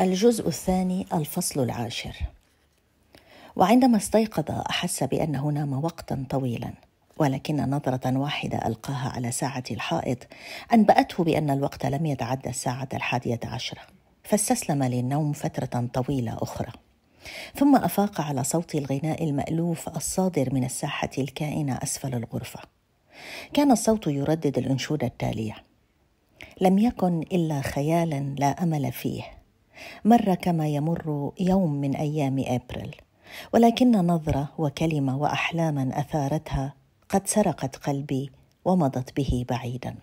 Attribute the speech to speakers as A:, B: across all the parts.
A: الجزء الثاني الفصل العاشر وعندما استيقظ احس بانه نام وقتا طويلا ولكن نظره واحده القاها على ساعه الحائط انباته بان الوقت لم يتعدى الساعه الحاديه عشره فاستسلم للنوم فتره طويله اخرى ثم افاق على صوت الغناء المالوف الصادر من الساحه الكائنه اسفل الغرفه كان الصوت يردد الانشوده التاليه لم يكن الا خيالا لا امل فيه مر كما يمر يوم من ايام ابريل ولكن نظره وكلمه واحلاما اثارتها قد سرقت قلبي ومضت به بعيدا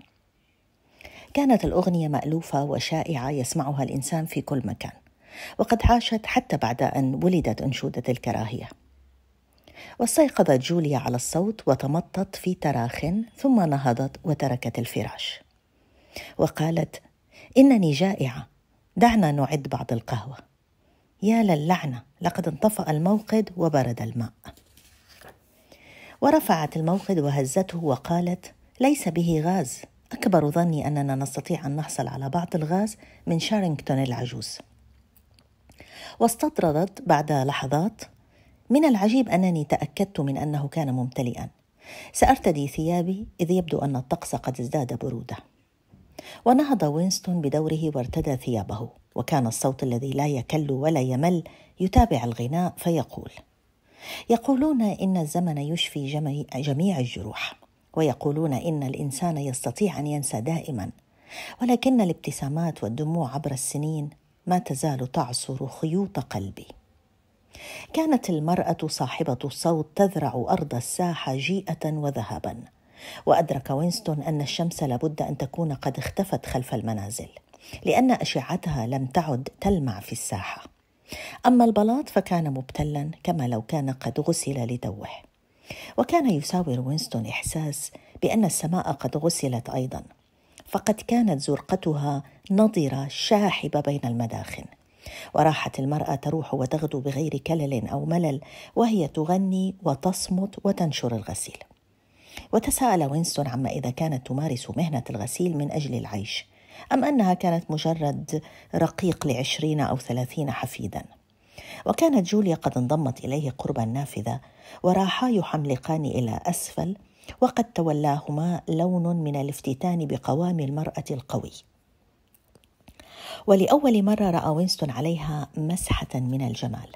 A: كانت الاغنيه مالوفه وشائعه يسمعها الانسان في كل مكان وقد عاشت حتى بعد ان ولدت انشوده الكراهيه واستيقظت جوليا على الصوت وتمطت في تراخ ثم نهضت وتركت الفراش وقالت انني جائعه دعنا نعد بعض القهوه يا للعنه لقد انطفا الموقد وبرد الماء ورفعت الموقد وهزته وقالت ليس به غاز اكبر ظني اننا نستطيع ان نحصل على بعض الغاز من شارينغتون العجوز واستطردت بعد لحظات من العجيب انني تاكدت من انه كان ممتلئا سارتدي ثيابي اذ يبدو ان الطقس قد ازداد بروده ونهض وينستون بدوره وارتدى ثيابه وكان الصوت الذي لا يكل ولا يمل يتابع الغناء فيقول يقولون ان الزمن يشفي جميع الجروح ويقولون ان الانسان يستطيع ان ينسى دائما ولكن الابتسامات والدموع عبر السنين ما تزال تعصر خيوط قلبي كانت المراه صاحبه الصوت تذرع ارض الساحه جيئه وذهبا وأدرك وينستون أن الشمس لابد أن تكون قد اختفت خلف المنازل لأن أشعتها لم تعد تلمع في الساحة أما البلاط فكان مبتلا كما لو كان قد غسل لتوه وكان يساور وينستون إحساس بأن السماء قد غسلت أيضا فقد كانت زرقتها نضرة شاحبة بين المداخن وراحت المرأة تروح وتغدو بغير كلل أو ملل وهي تغني وتصمت وتنشر الغسيل وتساءل وينستون عما إذا كانت تمارس مهنة الغسيل من أجل العيش أم أنها كانت مجرد رقيق لعشرين أو ثلاثين حفيدا وكانت جوليا قد انضمت إليه قرب النافذة وراحا يحملقان إلى أسفل وقد تولاهما لون من الافتتان بقوام المرأة القوي ولأول مرة رأى وينستون عليها مسحة من الجمال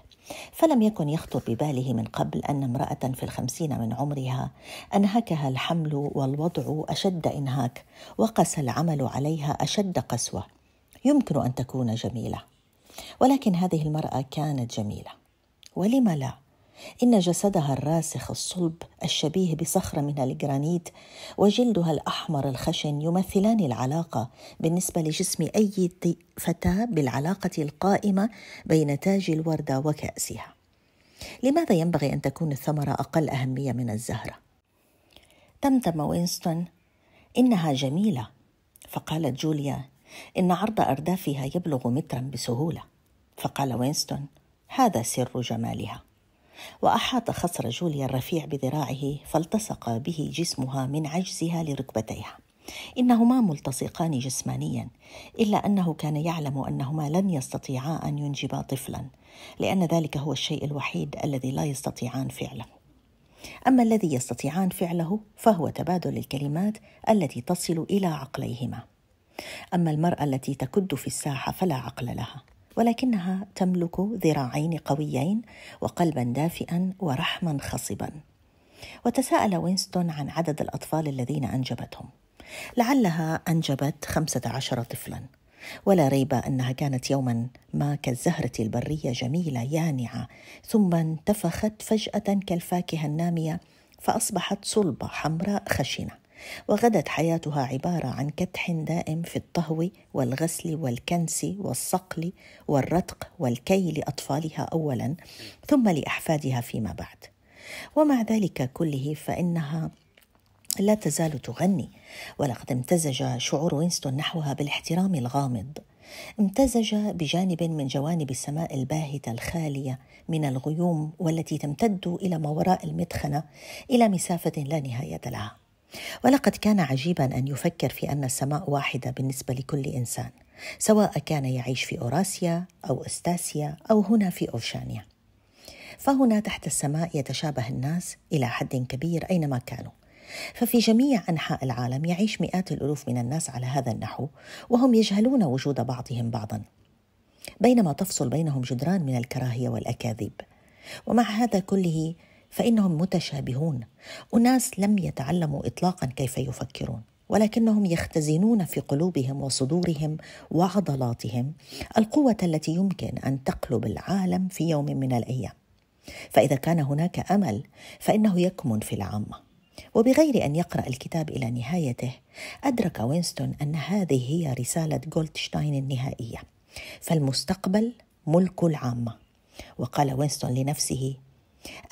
A: فلم يكن يخطر بباله من قبل أن امرأة في الخمسين من عمرها أنهكها الحمل والوضع أشد إنهاك وقس العمل عليها أشد قسوة يمكن أن تكون جميلة ولكن هذه المرأة كانت جميلة ولم لا إن جسدها الراسخ الصلب الشبيه بصخرة من الجرانيت وجلدها الأحمر الخشن يمثلان العلاقة بالنسبة لجسم أي فتاة بالعلاقة القائمة بين تاج الوردة وكأسها. لماذا ينبغي أن تكون الثمرة أقل أهمية من الزهرة؟ تمتم وينستون إنها جميلة فقالت جوليا إن عرض أردافها يبلغ مترا بسهولة فقال وينستون هذا سر جمالها وأحاط خصر جوليا الرفيع بذراعه فالتصق به جسمها من عجزها لركبتيها إنهما ملتصقان جسمانيا إلا أنه كان يعلم أنهما لن يستطيعا أن ينجبا طفلا لأن ذلك هو الشيء الوحيد الذي لا يستطيعان فعله أما الذي يستطيعان فعله فهو تبادل الكلمات التي تصل إلى عقليهما أما المرأة التي تكد في الساحة فلا عقل لها ولكنها تملك ذراعين قويين وقلبا دافئا ورحما خصبا وتساءل وينستون عن عدد الأطفال الذين أنجبتهم لعلها أنجبت خمسة عشر طفلا ولا ريب أنها كانت يوما ما كالزهرة البرية جميلة يانعة ثم انتفخت فجأة كالفاكهة النامية فأصبحت صلبة حمراء خشنة وغدت حياتها عبارة عن كدح دائم في الطهو والغسل والكنس والصقل والرتق والكي لأطفالها أولا ثم لأحفادها فيما بعد ومع ذلك كله فإنها لا تزال تغني ولقد امتزج شعور وينستون نحوها بالاحترام الغامض امتزج بجانب من جوانب السماء الباهتة الخالية من الغيوم والتي تمتد إلى ما وراء المدخنة إلى مسافة لا نهاية لها ولقد كان عجيبا ان يفكر في ان السماء واحده بالنسبه لكل انسان سواء كان يعيش في اوراسيا او استاسيا او هنا في اوشانيا فهنا تحت السماء يتشابه الناس الى حد كبير اينما كانوا ففي جميع انحاء العالم يعيش مئات الالوف من الناس على هذا النحو وهم يجهلون وجود بعضهم بعضا بينما تفصل بينهم جدران من الكراهيه والاكاذيب ومع هذا كله فانهم متشابهون اناس لم يتعلموا اطلاقا كيف يفكرون ولكنهم يختزنون في قلوبهم وصدورهم وعضلاتهم القوه التي يمكن ان تقلب العالم في يوم من الايام فاذا كان هناك امل فانه يكمن في العامه وبغير أن يقرأ الكتاب إلى نهايته أدرك وينستون أن هذه هي رسالة جولدشتاين النهائية فالمستقبل ملك العامة وقال وينستون لنفسه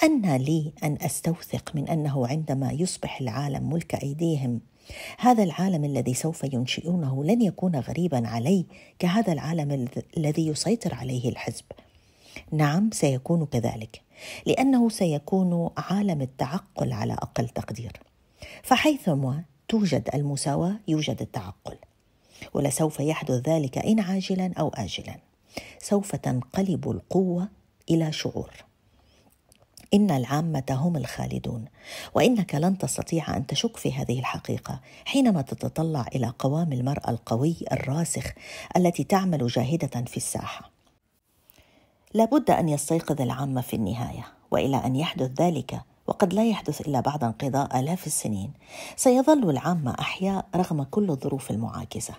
A: أن لي أن أستوثق من أنه عندما يصبح العالم ملك أيديهم هذا العالم الذي سوف ينشئونه لن يكون غريبا علي كهذا العالم الذي يسيطر عليه الحزب نعم سيكون كذلك لانه سيكون عالم التعقل على اقل تقدير فحيثما توجد المساواه يوجد التعقل ولسوف يحدث ذلك ان عاجلا او اجلا سوف تنقلب القوه الى شعور إن العامة هم الخالدون وإنك لن تستطيع أن تشك في هذه الحقيقة حينما تتطلع إلى قوام المرأة القوي الراسخ التي تعمل جاهدة في الساحة لابد أن يستيقظ العامة في النهاية وإلى أن يحدث ذلك وقد لا يحدث إلا بعد انقضاء آلاف السنين سيظل العامة أحياء رغم كل الظروف المعاكسة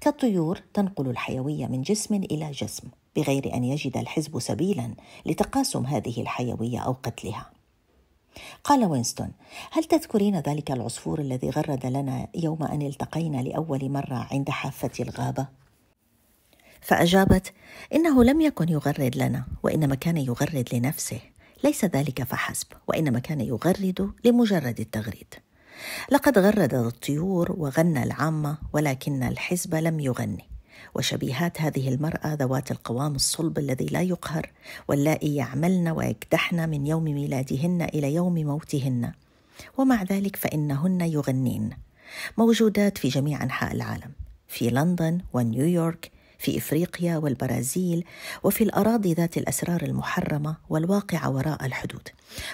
A: كالطيور تنقل الحيويه من جسم الى جسم بغير ان يجد الحزب سبيلا لتقاسم هذه الحيويه او قتلها قال وينستون هل تذكرين ذلك العصفور الذي غرد لنا يوم ان التقينا لاول مره عند حافه الغابه فاجابت انه لم يكن يغرد لنا وانما كان يغرد لنفسه ليس ذلك فحسب وانما كان يغرد لمجرد التغريد لقد غردت الطيور وغنى العامة ولكن الحزب لم يغني وشبيهات هذه المرأة ذوات القوام الصلب الذي لا يقهر واللائي يعملن ويكدحن من يوم ميلادهن إلى يوم موتهن ومع ذلك فإنهن يغنين موجودات في جميع أنحاء العالم في لندن ونيويورك في افريقيا والبرازيل وفي الاراضي ذات الاسرار المحرمه والواقعه وراء الحدود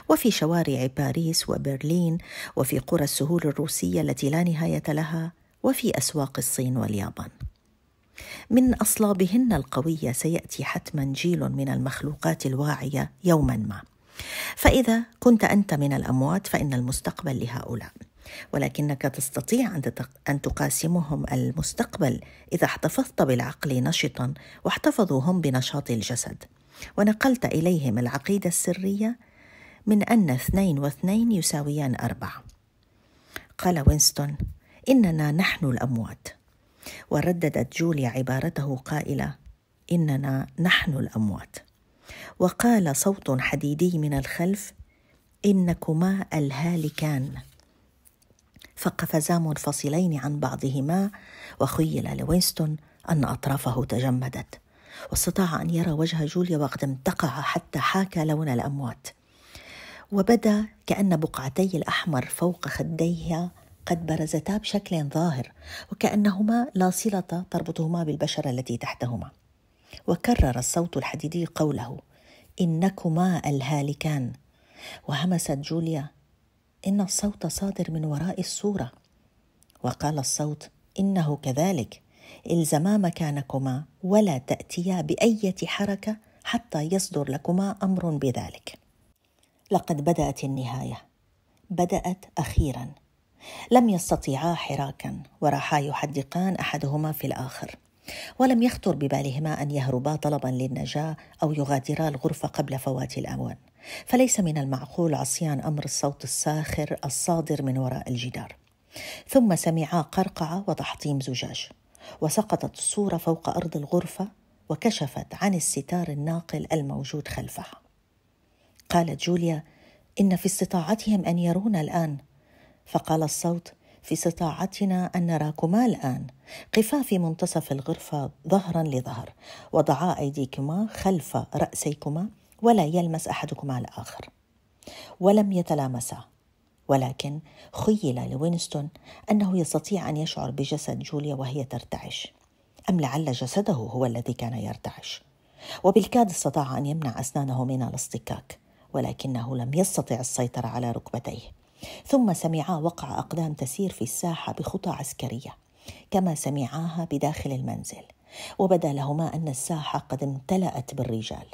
A: وفي شوارع باريس وبرلين وفي قرى السهول الروسيه التي لا نهايه لها وفي اسواق الصين واليابان من اصلابهن القويه سياتي حتما جيل من المخلوقات الواعيه يوما ما فاذا كنت انت من الاموات فان المستقبل لهؤلاء ولكنك تستطيع أن تقاسمهم المستقبل إذا احتفظت بالعقل نشطا واحتفظوا هم بنشاط الجسد ونقلت إليهم العقيدة السرية من أن اثنين واثنين يساويان أربعة قال وينستون إننا نحن الأموات ورددت جوليا عبارته قائلة إننا نحن الأموات وقال صوت حديدي من الخلف إنكما الهالكان فقفزا منفصلين عن بعضهما وخيل لوينستون أن أطرافه تجمدت واستطاع أن يرى وجه جوليا وقد امتقع حتى حاكى لون الأموات وبدا كأن بقعتي الأحمر فوق خديها قد برزتا بشكل ظاهر وكأنهما لا صلة تربطهما بالبشرة التي تحتهما وكرر الصوت الحديدي قوله إنكما الهالكان وهمست جوليا ان الصوت صادر من وراء الصوره وقال الصوت انه كذلك الزما مكانكما ولا تاتيا بايه حركه حتى يصدر لكما امر بذلك لقد بدات النهايه بدات اخيرا لم يستطيعا حراكا وراحا يحدقان احدهما في الاخر ولم يخطر ببالهما ان يهربا طلبا للنجاه او يغادرا الغرفه قبل فوات الاوان فليس من المعقول عصيان امر الصوت الساخر الصادر من وراء الجدار ثم سمعا قرقعه وتحطيم زجاج وسقطت الصوره فوق ارض الغرفه وكشفت عن الستار الناقل الموجود خلفها قالت جوليا ان في استطاعتهم ان يرونا الان فقال الصوت في استطاعتنا ان نراكما الان قفا في منتصف الغرفه ظهرا لظهر وضعا ايديكما خلف راسيكما ولا يلمس احدكما الاخر ولم يتلامسا ولكن خيل لوينستون انه يستطيع ان يشعر بجسد جوليا وهي ترتعش ام لعل جسده هو الذي كان يرتعش وبالكاد استطاع ان يمنع اسنانه من الاصطكاك ولكنه لم يستطع السيطره على ركبتيه ثم سمعا وقع اقدام تسير في الساحه بخطى عسكريه كما سمعاها بداخل المنزل وبدا لهما ان الساحه قد امتلات بالرجال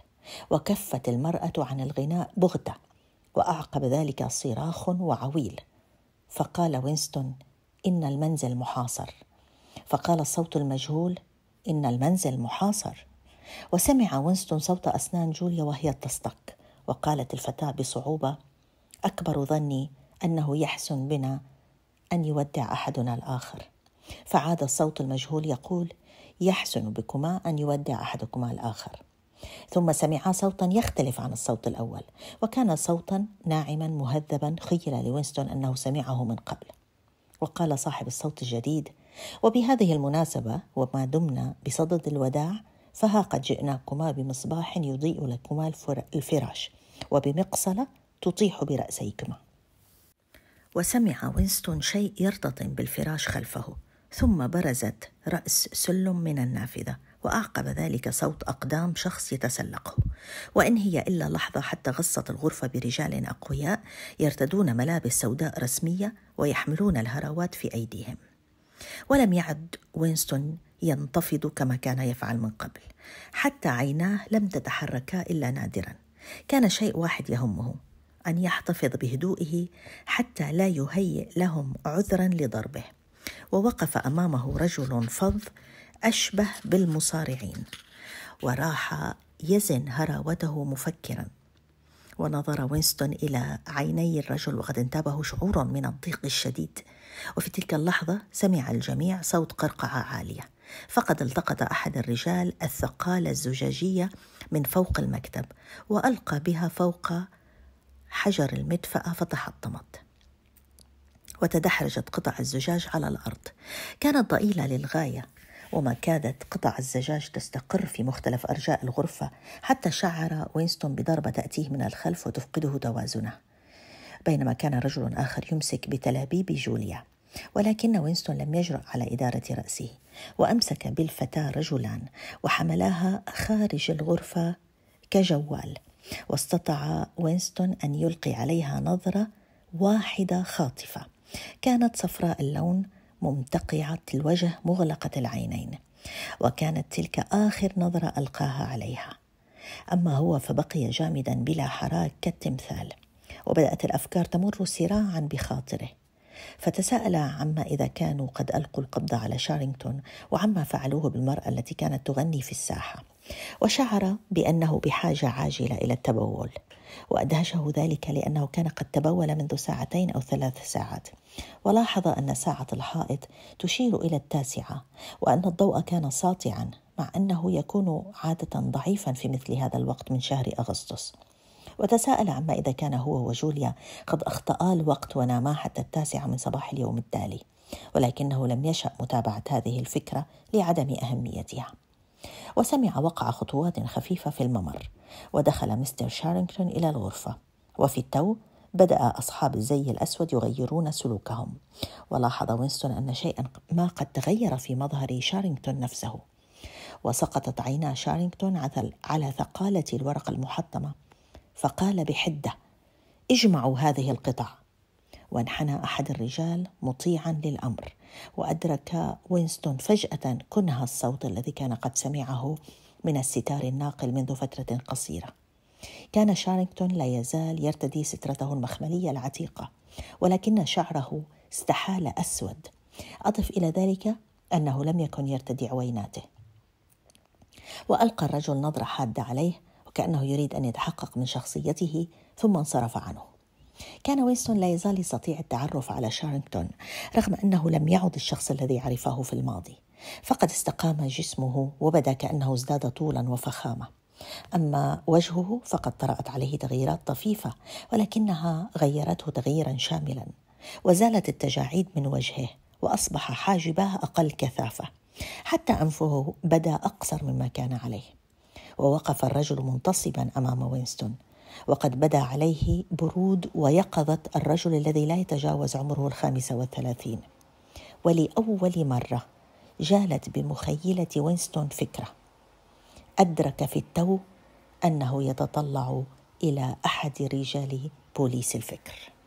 A: وكفت المراه عن الغناء بغته واعقب ذلك صراخ وعويل فقال وينستون ان المنزل محاصر فقال الصوت المجهول ان المنزل محاصر وسمع وينستون صوت اسنان جوليا وهي تصطك وقالت الفتاه بصعوبه اكبر ظني انه يحسن بنا ان يودع احدنا الاخر فعاد الصوت المجهول يقول يحسن بكما ان يودع احدكما الاخر ثم سمعا صوتا يختلف عن الصوت الأول وكان صوتا ناعما مهذبا خيل لوينستون أنه سمعه من قبل وقال صاحب الصوت الجديد وبهذه المناسبة وما دمنا بصدد الوداع فها قد جئناكما بمصباح يضيء لكما الفراش وبمقصلة تطيح برأسيكما وسمع وينستون شيء يرتطم بالفراش خلفه ثم برزت رأس سلم من النافذة وأعقب ذلك صوت أقدام شخص يتسلقه وإن هي إلا لحظة حتى غصت الغرفة برجال أقوياء يرتدون ملابس سوداء رسمية ويحملون الهروات في أيديهم ولم يعد وينستون ينتفض كما كان يفعل من قبل حتى عيناه لم تتحركا إلا نادرا كان شيء واحد يهمه أن يحتفظ بهدوئه حتى لا يهيئ لهم عذرا لضربه ووقف امامه رجل فظ أشبه بالمصارعين وراح يزن هراوته مفكرا ونظر وينستون إلى عيني الرجل وقد انتابه شعور من الضيق الشديد وفي تلك اللحظة سمع الجميع صوت قرقعة عالية فقد التقط أحد الرجال الثقالة الزجاجية من فوق المكتب وألقى بها فوق حجر المدفأة فتحطمت وتدحرجت قطع الزجاج على الأرض كانت ضئيلة للغاية وما كادت قطع الزجاج تستقر في مختلف أرجاء الغرفة حتى شعر وينستون بضربة تأتيه من الخلف وتفقده توازنه بينما كان رجل آخر يمسك بتلابيب جوليا ولكن وينستون لم يجرأ على إدارة رأسه وأمسك بالفتاة رجلان وحملاها خارج الغرفة كجوال واستطاع وينستون أن يلقي عليها نظرة واحدة خاطفة كانت صفراء اللون ممتقعة الوجه مغلقة العينين وكانت تلك آخر نظرة ألقاها عليها أما هو فبقي جامدا بلا حراك كالتمثال وبدأت الأفكار تمر سراعا بخاطره فتساءل عما إذا كانوا قد ألقوا القبض على شارينغتون وعما فعلوه بالمرأة التي كانت تغني في الساحة وشعر بأنه بحاجة عاجلة إلى التبول وأدهشه ذلك لأنه كان قد تبول منذ ساعتين أو ثلاث ساعات ولاحظ أن ساعة الحائط تشير إلى التاسعة وأن الضوء كان ساطعا مع أنه يكون عادة ضعيفا في مثل هذا الوقت من شهر أغسطس وتساءل عما إذا كان هو وجوليا قد أخطأ الوقت وناما حتى التاسعة من صباح اليوم التالي ولكنه لم يشأ متابعة هذه الفكرة لعدم أهميتها وسمع وقع خطوات خفيفة في الممر ودخل مستر شارينغتون إلى الغرفة وفي التو بدأ أصحاب الزي الأسود يغيرون سلوكهم ولاحظ وينستون أن شيئا ما قد تغير في مظهر شارينغتون نفسه وسقطت عينا شارينغتون على ثقالة الورق المحطمة فقال بحدة اجمعوا هذه القطع وانحنى أحد الرجال مطيعا للأمر وأدرك وينستون فجأة كنه الصوت الذي كان قد سمعه من الستار الناقل منذ فترة قصيرة كان شارينغتون لا يزال يرتدي سترته المخملية العتيقة ولكن شعره استحال أسود أضف إلى ذلك أنه لم يكن يرتدي عويناته وألقى الرجل نظرة حادة عليه وكأنه يريد أن يتحقق من شخصيته ثم انصرف عنه كان وينستون لا يزال يستطيع التعرف على شارينغتون رغم أنه لم يعد الشخص الذي عرفه في الماضي فقد استقام جسمه وبدا كأنه ازداد طولا وفخامة أما وجهه فقد طرأت عليه تغييرات طفيفة ولكنها غيرته تغييرا شاملا وزالت التجاعيد من وجهه وأصبح حاجباه أقل كثافة حتى أنفه بدا أقصر مما كان عليه ووقف الرجل منتصبا أمام وينستون وقد بدا عليه برود ويقظة الرجل الذي لا يتجاوز عمره الخامسة والثلاثين ولأول مرة جالت بمخيلة وينستون فكرة أدرك في التو أنه يتطلع إلى أحد رجال بوليس الفكر